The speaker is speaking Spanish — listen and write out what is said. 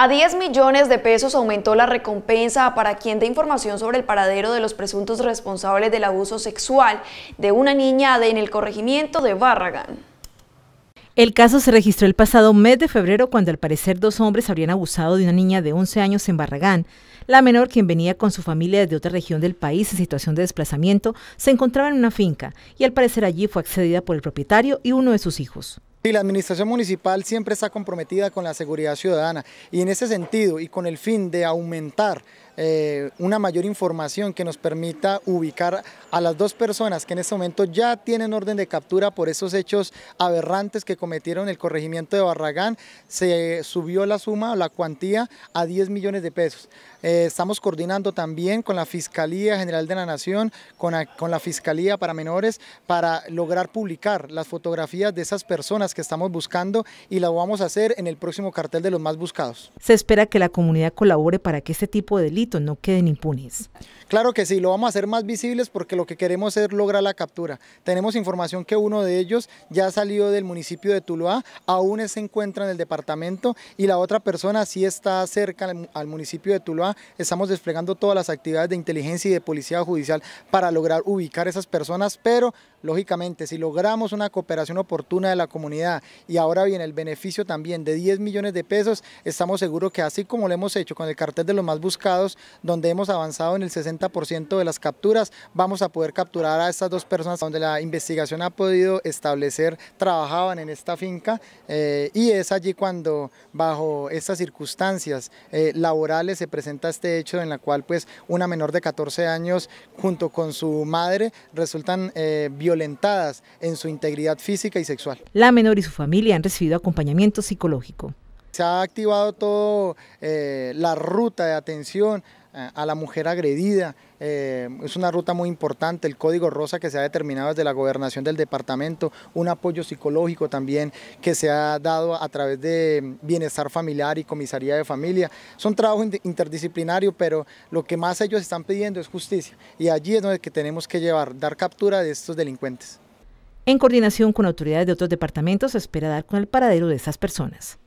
A 10 millones de pesos aumentó la recompensa para quien dé información sobre el paradero de los presuntos responsables del abuso sexual de una niña en el corregimiento de Barragán. El caso se registró el pasado mes de febrero cuando al parecer dos hombres habrían abusado de una niña de 11 años en Barragán. La menor, quien venía con su familia desde otra región del país en situación de desplazamiento, se encontraba en una finca y al parecer allí fue accedida por el propietario y uno de sus hijos la administración municipal siempre está comprometida con la seguridad ciudadana y en ese sentido y con el fin de aumentar eh, una mayor información que nos permita ubicar a las dos personas que en este momento ya tienen orden de captura por esos hechos aberrantes que cometieron el corregimiento de Barragán. Se subió la suma, o la cuantía a 10 millones de pesos. Eh, estamos coordinando también con la Fiscalía General de la Nación, con la, con la Fiscalía para Menores, para lograr publicar las fotografías de esas personas que estamos buscando y las vamos a hacer en el próximo cartel de los más buscados. Se espera que la comunidad colabore para que este tipo de delitos no queden impunes. Claro que sí, lo vamos a hacer más visibles porque lo que queremos es lograr la captura. Tenemos información que uno de ellos ya salió del municipio de Tuluá, aún se encuentra en el departamento y la otra persona sí está cerca al municipio de Tuluá. Estamos desplegando todas las actividades de inteligencia y de policía judicial para lograr ubicar a esas personas, pero lógicamente si logramos una cooperación oportuna de la comunidad y ahora viene el beneficio también de 10 millones de pesos, estamos seguros que así como lo hemos hecho con el cartel de los más buscados, donde hemos avanzado en el 60 ciento de las capturas vamos a poder capturar a estas dos personas donde la investigación ha podido establecer trabajaban en esta finca eh, y es allí cuando bajo estas circunstancias eh, laborales se presenta este hecho en la cual pues una menor de 14 años junto con su madre resultan eh, violentadas en su integridad física y sexual. La menor y su familia han recibido acompañamiento psicológico. Se ha activado toda la ruta de atención a la mujer agredida. Eh, es una ruta muy importante, el Código Rosa que se ha determinado desde la gobernación del departamento, un apoyo psicológico también que se ha dado a través de bienestar familiar y comisaría de familia. Son trabajos interdisciplinarios, pero lo que más ellos están pidiendo es justicia y allí es donde tenemos que llevar, dar captura de estos delincuentes. En coordinación con autoridades de otros departamentos, se espera dar con el paradero de estas personas.